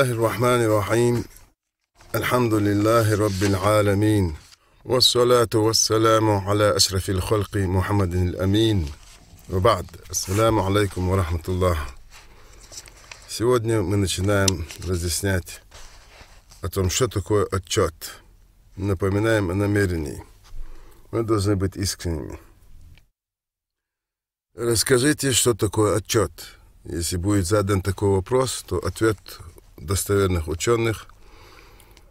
الله الرحمن الرحيم الحمد لله رب العالمين والصلاة والسلام على أشرف الخلق محمد الأمين وبعد السلام عليكم ورحمة الله Сегодня мы начинаем разъяснять о том, что такое отчет. Напоминаем о намерении. Мы должны быть искренними. Расскажите, что такое отчет. Если будет задан такой вопрос, то ответ достоверных ученых,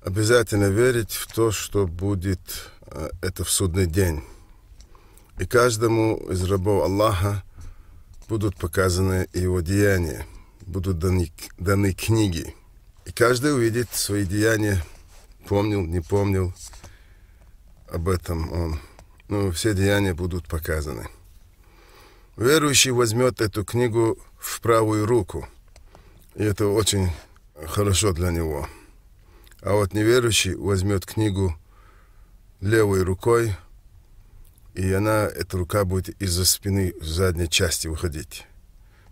обязательно верить в то, что будет э, это в судный день. И каждому из рабов Аллаха будут показаны его деяния, будут даны, даны книги. И каждый увидит свои деяния, помнил, не помнил, об этом он. Ну, все деяния будут показаны. Верующий возьмет эту книгу в правую руку. И это очень хорошо для него. А вот неверующий возьмет книгу левой рукой, и она, эта рука будет из-за спины в задней части выходить.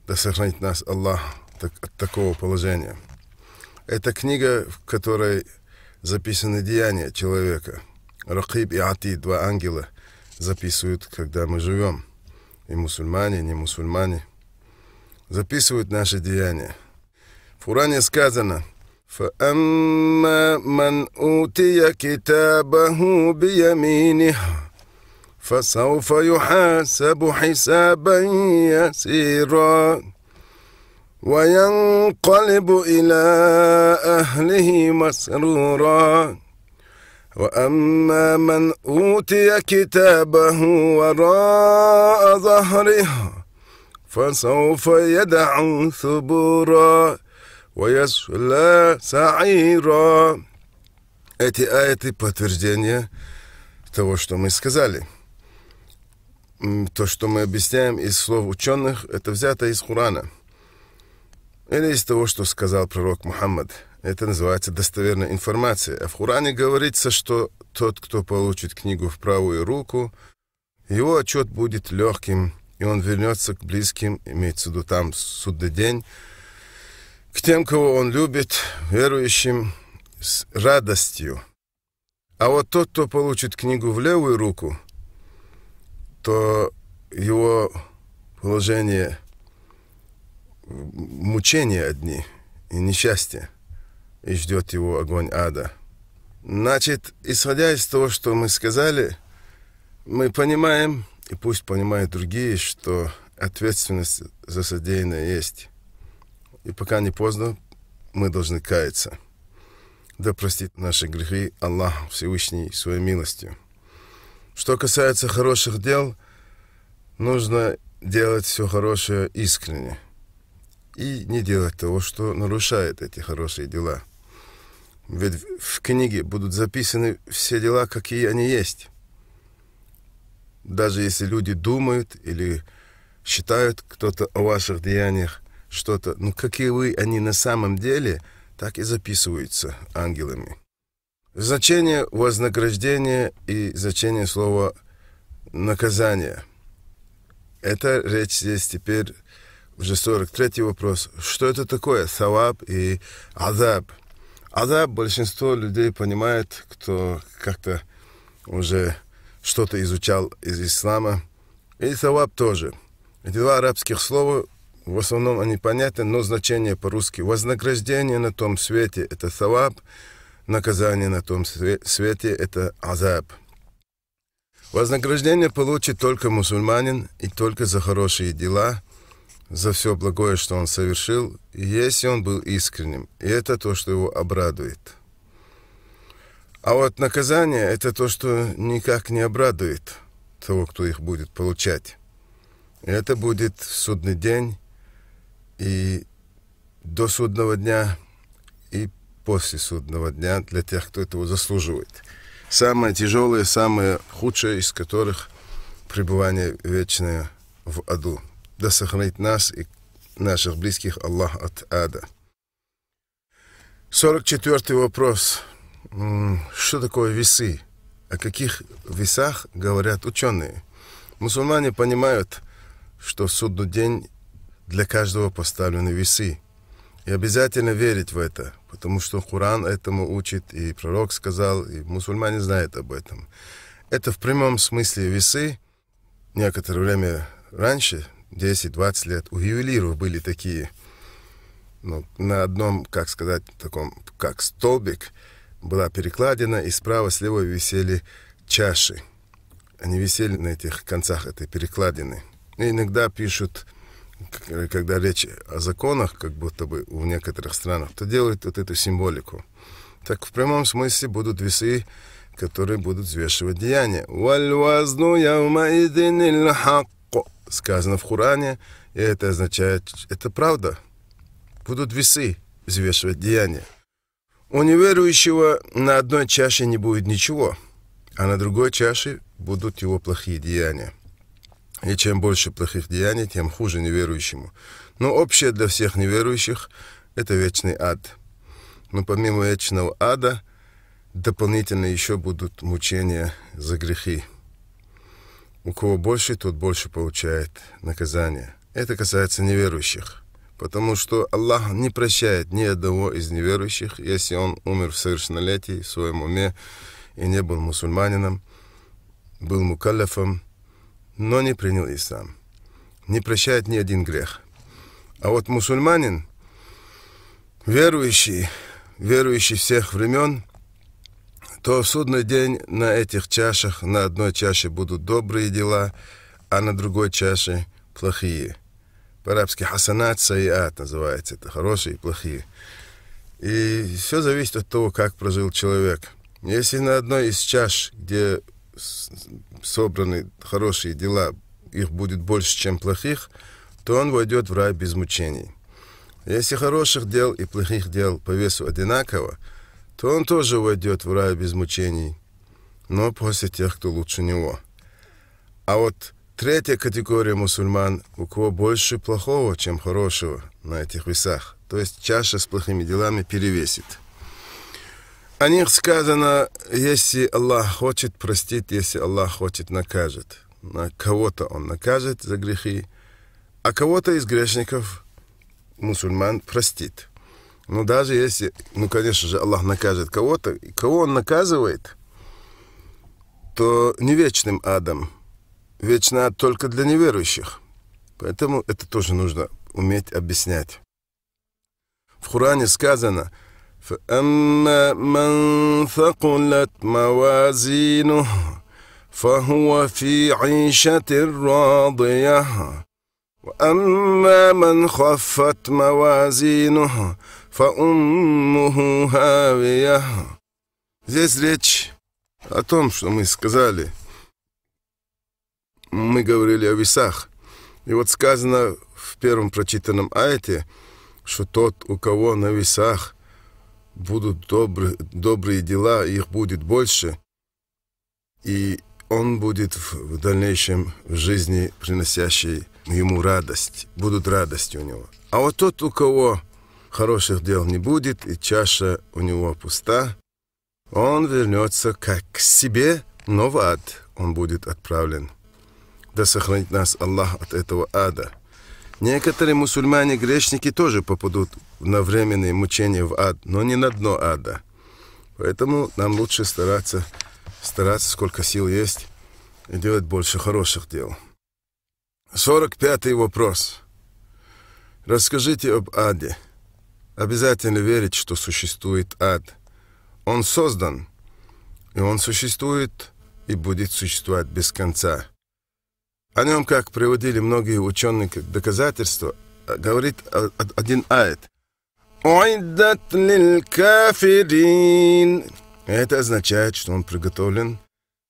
Да сохранит нас Аллах так, от такого положения. Это книга, в которой записаны деяния человека. Рахиб и Ати, два ангела, записывают, когда мы живем. И мусульмане, и не мусульмане. Записывают наши деяния. Куране сказано فأما من أوتي كتابه بيمينه فسوف يحاسب حسابا يسيرا وينقلب إلى أهله مسرورا وأما من أوتي كتابه وراء ظهره فسوف يدعو ثبورا وَيَسْلَى саира. Эти аяты подтверждение того, что мы сказали. То, что мы объясняем из слов ученых, это взято из Хурана. Или из того, что сказал пророк Мухаммад. Это называется достоверная информация. А в Хуране говорится, что тот, кто получит книгу в правую руку, его отчет будет легким, и он вернется к близким, имеется в виду там судный день, к тем, кого он любит, верующим, с радостью. А вот тот, кто получит книгу в левую руку, то его положение мучения одни и несчастье, и ждет его огонь ада. Значит, исходя из того, что мы сказали, мы понимаем, и пусть понимают другие, что ответственность за содеянное есть и пока не поздно, мы должны каяться. Да простит наши грехи Аллах Всевышний своей милостью. Что касается хороших дел, нужно делать все хорошее искренне и не делать того, что нарушает эти хорошие дела. Ведь в книге будут записаны все дела, какие они есть. Даже если люди думают или считают кто-то о ваших деяниях, что-то, ну вы они на самом деле, так и записываются ангелами. Значение вознаграждения и значение слова наказание. Это речь здесь теперь уже 43 вопрос. Что это такое? Саваб и азаб. Азаб большинство людей понимает, кто как-то уже что-то изучал из ислама. И саваб тоже. Эти два арабских слова в основном они понятны, но значение по-русски. Вознаграждение на том свете – это саваб, наказание на том свете – это азаб. Вознаграждение получит только мусульманин и только за хорошие дела, за все благое, что он совершил, если он был искренним. И это то, что его обрадует. А вот наказание – это то, что никак не обрадует того, кто их будет получать. И это будет в судный день, и до судного дня, и после судного дня для тех, кто этого заслуживает. Самое тяжелое, самое худшее из которых – пребывание вечное в аду. Да сохранит нас и наших близких Аллах от ада. 44 вопрос. Что такое весы? О каких весах говорят ученые? Мусульмане понимают, что в судный день для каждого поставлены весы. И обязательно верить в это, потому что Коран этому учит, и пророк сказал, и мусульмане знают об этом. Это в прямом смысле весы. Некоторое время раньше, 10-20 лет, у ювелиров были такие. Ну, на одном, как сказать, таком, как столбик, была перекладина, и справа-слева висели чаши. Они висели на этих концах этой перекладины. И иногда пишут когда речь о законах, как будто бы в некоторых странах, то делают вот эту символику. Так в прямом смысле будут весы, которые будут взвешивать деяния. Сказано в Хуране, и это означает, это правда. Будут весы взвешивать деяния. У неверующего на одной чаше не будет ничего, а на другой чаше будут его плохие деяния. И чем больше плохих деяний, тем хуже неверующему. Но общее для всех неверующих – это вечный ад. Но помимо вечного ада, дополнительно еще будут мучения за грехи. У кого больше, тот больше получает наказание. Это касается неверующих. Потому что Аллах не прощает ни одного из неверующих, если он умер в совершеннолетии, в своем уме, и не был мусульманином, был мукаллафом – но не принял ислам. Не прощает ни один грех. А вот мусульманин, верующий, верующий всех времен, то в судный день на этих чашах, на одной чаше будут добрые дела, а на другой чаше плохие. По-арабски хасанат саиат называется это, хорошие и плохие. И все зависит от того, как прожил человек. Если на одной из чаш, где собраны хорошие дела, их будет больше, чем плохих, то он войдет в рай без мучений. Если хороших дел и плохих дел по весу одинаково, то он тоже войдет в рай без мучений, но после тех, кто лучше него. А вот третья категория мусульман, у кого больше плохого, чем хорошего на этих весах, то есть чаша с плохими делами перевесит – о них сказано, если Аллах хочет простить, если Аллах хочет накажет. На кого-то Он накажет за грехи, а кого-то из грешников мусульман простит. Но ну, даже если, ну, конечно же, Аллах накажет кого-то, кого Он наказывает, то не вечным адом. Вечный ад только для неверующих. Поэтому это тоже нужно уметь объяснять. В Хуране сказано – فأما من ثقلت موازينه فهو في عيشة راضية وأما من خفت موازينه فأمه هاوية Здесь речь о том, что мы сказали. Мы говорили о весах. И вот сказано в первом прочитанном аяте, что тот, у кого на весах будут добры, добрые дела, их будет больше, и он будет в дальнейшем в жизни приносящий ему радость, будут радости у него. А вот тот, у кого хороших дел не будет, и чаша у него пуста, он вернется как к себе, но в ад он будет отправлен. Да сохранит нас Аллах от этого ада. Некоторые мусульмане-грешники тоже попадут на временные мучения в ад, но не на дно ада. Поэтому нам лучше стараться, стараться, сколько сил есть, и делать больше хороших дел. 45-й вопрос. Расскажите об аде. Обязательно верить, что существует ад. Он создан, и он существует, и будет существовать без конца. О нем, как приводили многие ученые как доказательство, говорит один аэт – «Уйдат лиль кафирин». Это означает, что он приготовлен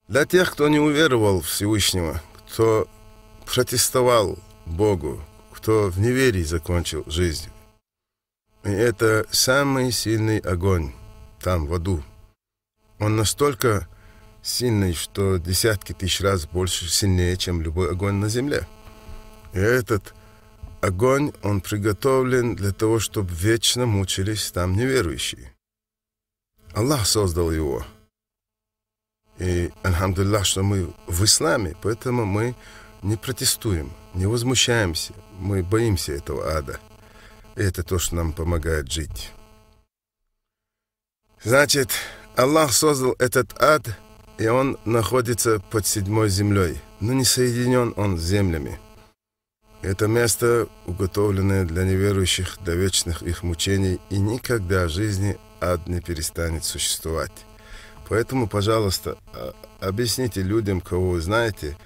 для тех, кто не уверовал в Всевышнего, кто протестовал Богу, кто в неверии закончил жизнь. И это самый сильный огонь там, в аду. Он настолько сильный, что десятки тысяч раз больше сильнее, чем любой огонь на земле. И этот Огонь, он приготовлен для того, чтобы вечно мучились там неверующие. Аллах создал его. И, альхамдулиллах, что мы в исламе, поэтому мы не протестуем, не возмущаемся. Мы боимся этого ада. И это то, что нам помогает жить. Значит, Аллах создал этот ад, и он находится под седьмой землей, но не соединен он с землями. Это место, уготовленное для неверующих до вечных их мучений, и никогда в жизни ад не перестанет существовать. Поэтому, пожалуйста, а, объясните людям, кого вы знаете,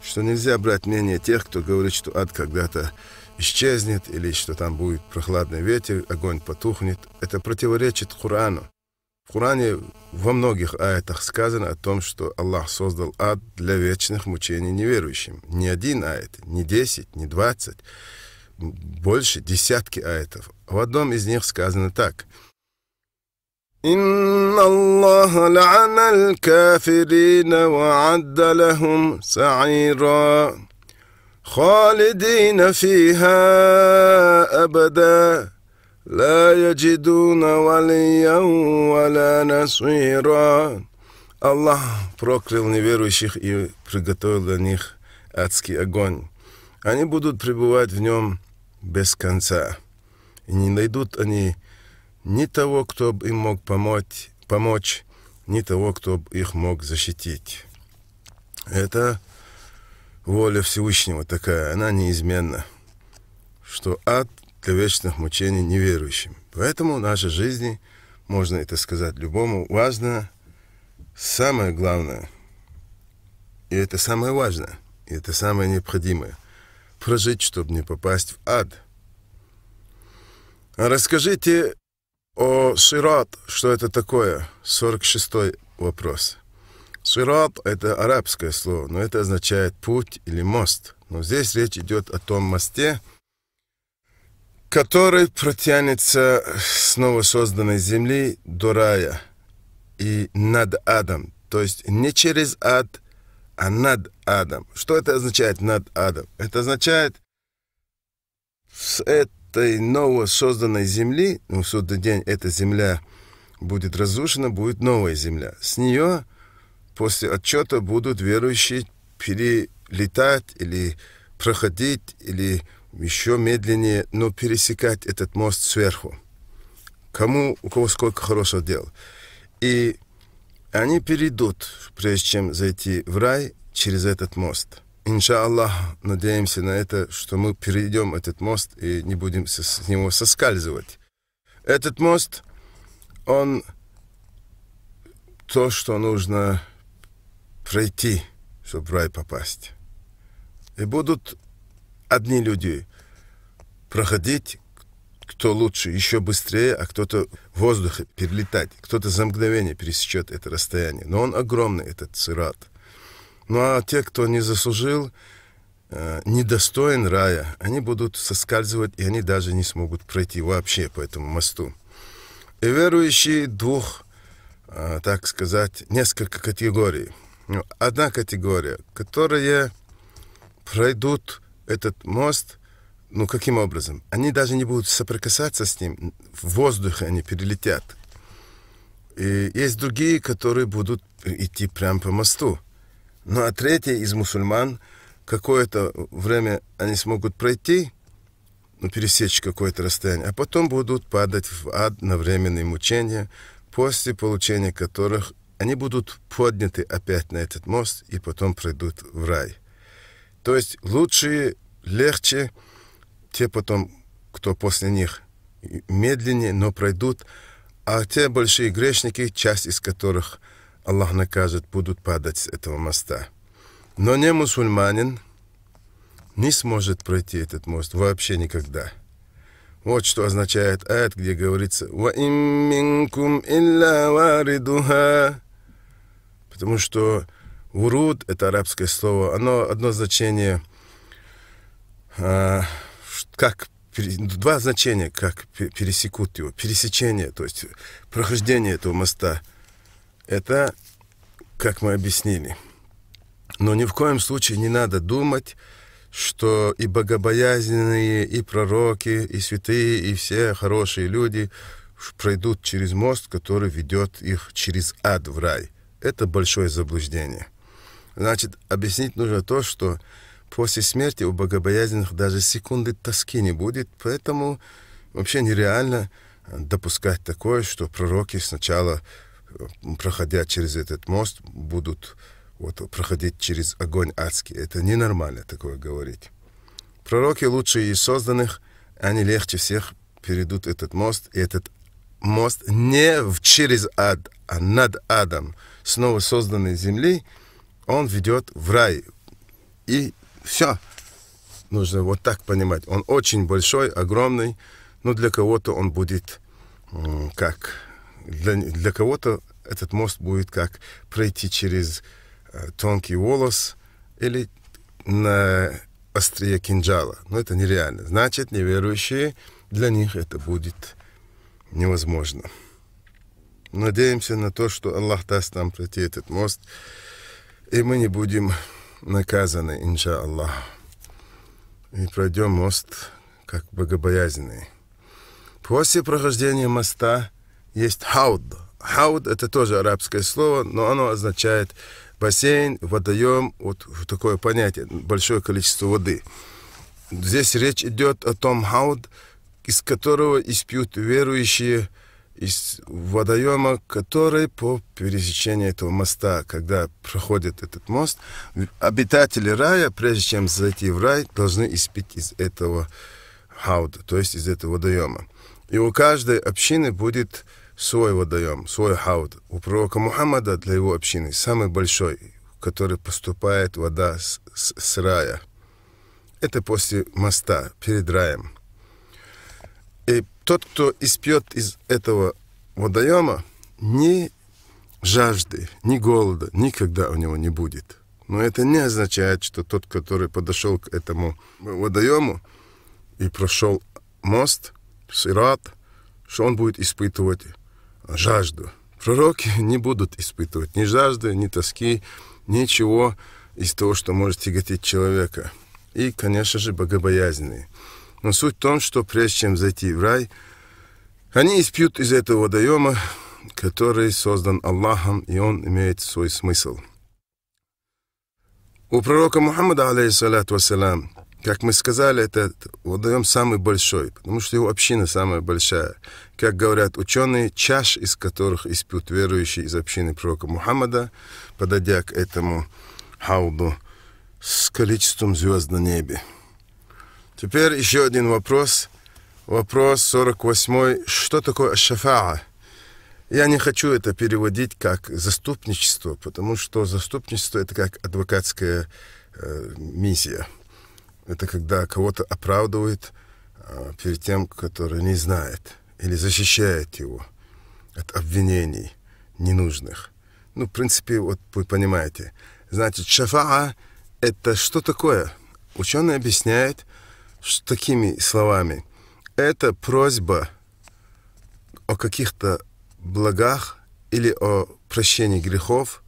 что нельзя брать мнение тех, кто говорит, что ад когда-то исчезнет или что там будет прохладный ветер, огонь потухнет. Это противоречит хурану. В Коране во многих аятах сказано о том, что Аллах создал ад для вечных мучений неверующим. Ни один аят, ни десять, ни двадцать, больше десятки аятов. В одном из них сказано так. إن الله لعن الكافرين وعد لهم سعيرا خالدين فيها أبدا لا يجدون وليا ولا نصيرا Аллах проклял неверующих и приготовил для них адский огонь. Они будут пребывать в нем без конца. И не найдут они ни того, кто бы им мог помочь, помочь, ни того, кто бы их мог защитить. Это воля Всевышнего такая, она неизменна, что ад для вечных мучений неверующим. Поэтому в нашей жизни, можно это сказать любому, важно самое главное. И это самое важное, и это самое необходимое. Прожить, чтобы не попасть в ад. А расскажите о шират, что это такое? 46 вопрос. Шират – это арабское слово, но это означает путь или мост. Но здесь речь идет о том мосте, который протянется с новосозданной земли до рая и над адом. То есть не через ад, а над адом. Что это означает над адом? Это означает с этой новосозданной земли, ну, в судный день эта земля будет разрушена, будет новая земля. С нее после отчета будут верующие перелетать или проходить или еще медленнее, но пересекать этот мост сверху. Кому, у кого сколько хорошего дел. И они перейдут, прежде чем зайти в рай, через этот мост. Иншаллах, надеемся на это, что мы перейдем этот мост и не будем с него соскальзывать. Этот мост, он то, что нужно пройти, чтобы в рай попасть. И будут одни люди проходить, кто лучше, еще быстрее, а кто-то в воздухе перелетать, кто-то за мгновение пересечет это расстояние. Но он огромный, этот цират. Ну а те, кто не заслужил, э, недостоин рая, они будут соскальзывать, и они даже не смогут пройти вообще по этому мосту. И верующие двух, э, так сказать, несколько категорий. Ну, одна категория, которые пройдут этот мост, ну каким образом? Они даже не будут соприкасаться с ним, в воздухе они перелетят. И есть другие, которые будут идти прямо по мосту. Ну а третьи из мусульман какое-то время они смогут пройти, ну, пересечь какое-то расстояние, а потом будут падать в ад на временные мучения, после получения которых они будут подняты опять на этот мост и потом пройдут в рай. То есть лучшие, легче те потом, кто после них медленнее, но пройдут, а те большие грешники, часть из которых Аллах накажет, будут падать с этого моста. Но не мусульманин не сможет пройти этот мост вообще никогда. Вот что означает аят, где говорится Потому что Уруд — это арабское слово, оно одно значение, э, как два значения, как пересекут его. Пересечение, то есть прохождение этого моста. Это, как мы объяснили. Но ни в коем случае не надо думать, что и богобоязненные, и пророки, и святые, и все хорошие люди пройдут через мост, который ведет их через ад в рай. Это большое заблуждение. Значит, объяснить нужно то, что после смерти у богобоязненных даже секунды тоски не будет, поэтому вообще нереально допускать такое, что пророки сначала, э, проходя через этот мост, будут вот, проходить через огонь адский. Это ненормально такое говорить. Пророки лучшие из созданных, они легче всех перейдут этот мост, и этот мост не в через ад, а над адом, снова созданной земли – он ведет в рай. И все. Нужно вот так понимать. Он очень большой, огромный, но для кого-то он будет как... Для, для кого-то этот мост будет как пройти через э, тонкий волос или на острие кинжала. Но это нереально. Значит, неверующие, для них это будет невозможно. Надеемся на то, что Аллах даст нам пройти этот мост и мы не будем наказаны, инша Аллах. И пройдем мост как богобоязненный. После прохождения моста есть хауд. Хауд – это тоже арабское слово, но оно означает бассейн, водоем, вот такое понятие, большое количество воды. Здесь речь идет о том хауд, из которого испьют верующие – из водоема, который по пересечению этого моста, когда проходит этот мост, обитатели рая, прежде чем зайти в рай, должны испить из этого хауда, то есть из этого водоема. И у каждой общины будет свой водоем, свой хауд. У пророка Мухаммада для его общины самый большой, в который поступает вода с, с, с рая. Это после моста, перед раем тот, кто испьет из этого водоема, ни жажды, ни голода никогда у него не будет. Но это не означает, что тот, который подошел к этому водоему и прошел мост, сират, что он будет испытывать жажду. Пророки не будут испытывать ни жажды, ни тоски, ничего из того, что может тяготить человека. И, конечно же, богобоязненные. Но суть в том, что прежде чем зайти в рай, они испьют из этого водоема, который создан Аллахом, и он имеет свой смысл. У пророка Мухаммада, алейхиссалату вассалям, как мы сказали, этот водоем самый большой, потому что его община самая большая. Как говорят ученые, чаш, из которых испьют верующие из общины пророка Мухаммада, подойдя к этому хауду с количеством звезд на небе. Теперь еще один вопрос. Вопрос 48. Что такое шафаа? Я не хочу это переводить как заступничество, потому что заступничество это как адвокатская э, миссия. Это когда кого-то оправдывает э, перед тем, который не знает или защищает его от обвинений ненужных. Ну, в принципе, вот вы понимаете. Значит, шафаа это что такое? Ученые объясняют, с такими словами. Это просьба о каких-то благах или о прощении грехов,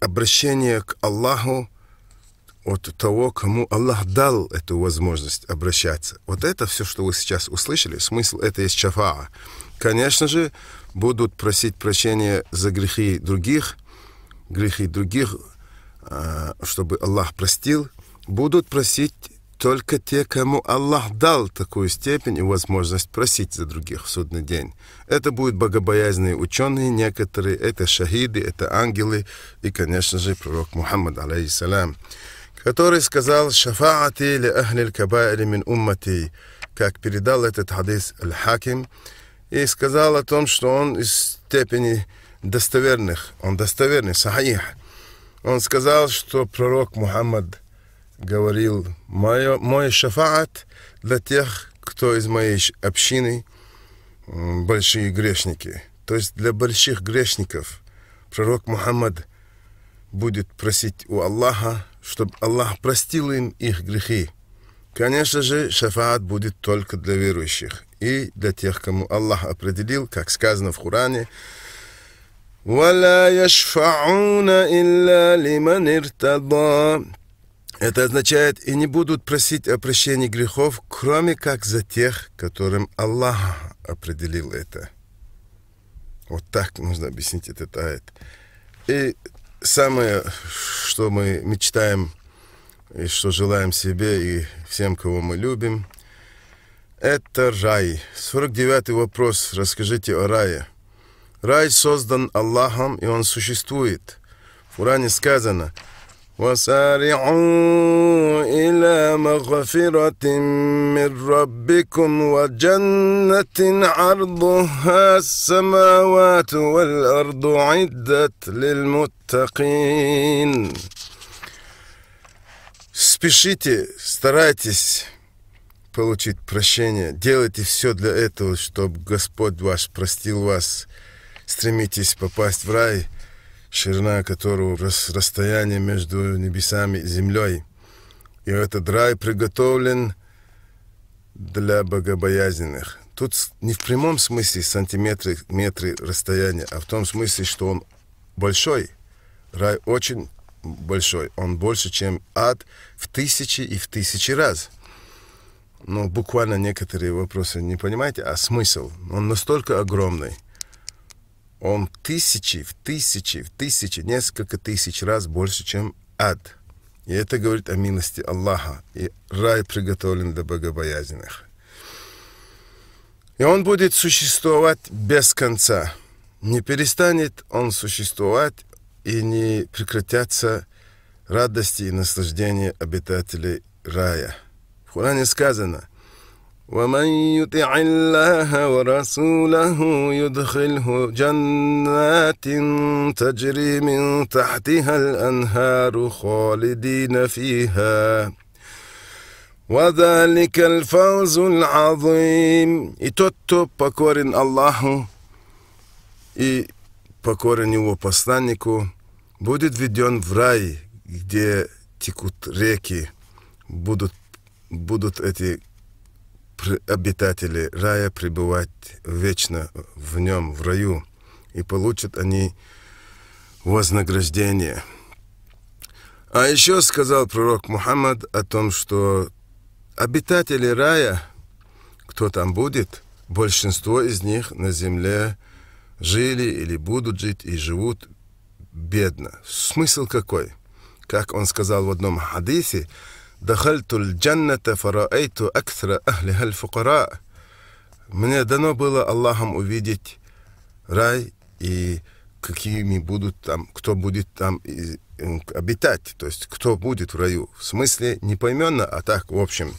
обращение к Аллаху от того, кому Аллах дал эту возможность обращаться. Вот это все, что вы сейчас услышали, смысл это есть шафаа. Конечно же, будут просить прощения за грехи других, грехи других, а, чтобы Аллах простил, будут просить только те, кому Аллах дал такую степень и возможность просить за других в судный день. Это будут богобоязненные ученые некоторые, это шахиды, это ангелы и, конечно же, пророк Мухаммад, алейхиссалям, который сказал «Шафаати ли ахли кабаири мин уммати», как передал этот хадис Аль-Хаким, и сказал о том, что он из степени достоверных, он достоверный, сахих. Он сказал, что пророк Мухаммад – говорил, мой, мой шафаат для тех, кто из моей общины большие грешники. То есть для больших грешников пророк Мухаммад будет просить у Аллаха, чтобы Аллах простил им их грехи. Конечно же, шафаат будет только для верующих и для тех, кому Аллах определил, как сказано в Коране, ولا يشفعون إلا لمن ارتضى это означает, и не будут просить о прощении грехов, кроме как за тех, которым Аллах определил это. Вот так нужно объяснить этот аят. И самое, что мы мечтаем и что желаем себе и всем, кого мы любим, это рай. 49 вопрос. Расскажите о рае. Рай создан Аллахом, и он существует. В Уране сказано – وسارعوا إلى مغفرة من ربكم وجنة عرضها السماوات والأرض عدت للمتقين Спешите, старайтесь получить прощение. Делайте все для этого, чтобы Господь ваш простил вас. Стремитесь попасть в рай – ширина которого рас, расстояние между небесами и землей. И этот рай приготовлен для богобоязненных. Тут не в прямом смысле сантиметры, метры расстояния, а в том смысле, что он большой. Рай очень большой. Он больше, чем ад в тысячи и в тысячи раз. Но буквально некоторые вопросы не понимаете, а смысл. Он настолько огромный – он тысячи, в тысячи, в тысячи, несколько тысяч раз больше, чем ад. И это говорит о милости Аллаха. И рай приготовлен для богобоязненных. И он будет существовать без конца. Не перестанет он существовать и не прекратятся радости и наслаждения обитателей рая. В Коране сказано – ومن يطع الله ورسوله يدخله جنات تجري من تحتها الانهار خالدين فيها وذلك الفوز العظيم اتوتو بكورن الله اي покорен его посланнику, будет введен в рай, где текут بودت будут, будут обитатели рая пребывать вечно в нем, в раю, и получат они вознаграждение. А еще сказал пророк Мухаммад о том, что обитатели рая, кто там будет, большинство из них на земле жили или будут жить и живут бедно. Смысл какой? Как он сказал в одном хадисе, «Дахальту джанната фараайту аксра ахлихаль фукара». Мне дано было Аллахом увидеть рай и какими будут там, кто будет там э, обитать, то есть кто будет в раю. В смысле не поименно, а так, в общем.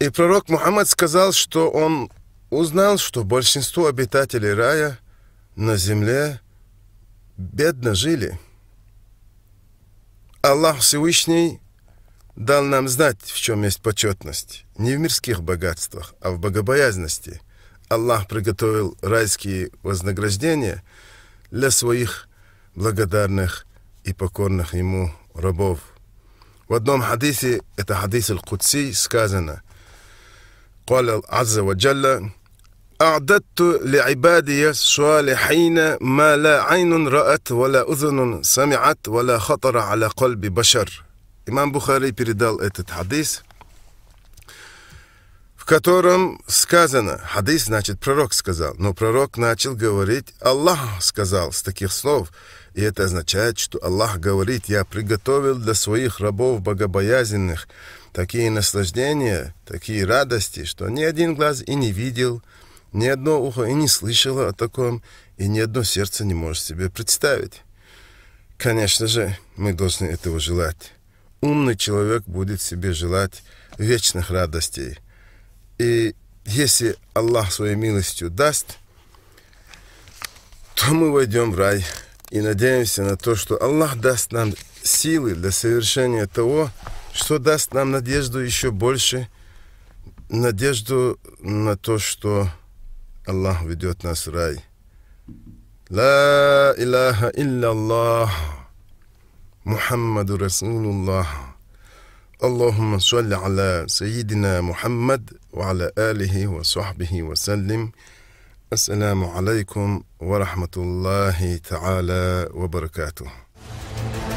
И пророк Мухаммад сказал, что он узнал, что большинство обитателей рая на земле бедно жили. Аллах Всевышний дал нам знать, в чем есть почетность. Не в мирских богатствах, а в богобоязности. Аллах приготовил райские вознаграждения для своих благодарных и покорных Ему рабов. В одном хадисе, это хадис Аль-Кудси, сказано, قال عز وجل أعددت لعبادي الصالحين ما لا عين رأت ولا أذن سمعت ولا خطر على قلب بشر Имам Бухари передал этот хадис, в котором сказано, хадис значит пророк сказал, но пророк начал говорить, Аллах сказал с таких слов, и это означает, что Аллах говорит, я приготовил для своих рабов богобоязненных такие наслаждения, такие радости, что ни один глаз и не видел, ни одно ухо и не слышало о таком, и ни одно сердце не может себе представить. Конечно же, мы должны этого желать. Умный человек будет себе желать вечных радостей. И если Аллах своей милостью даст, то мы войдем в рай и надеемся на то, что Аллах даст нам силы для совершения того, что даст нам надежду еще больше, надежду на то, что Аллах ведет нас в рай. لا إله إلا الله محمد رسول الله اللهم صل على سيدنا محمد وعلى آله وصحبه وسلم السلام عليكم ورحمة الله تعالى وبركاته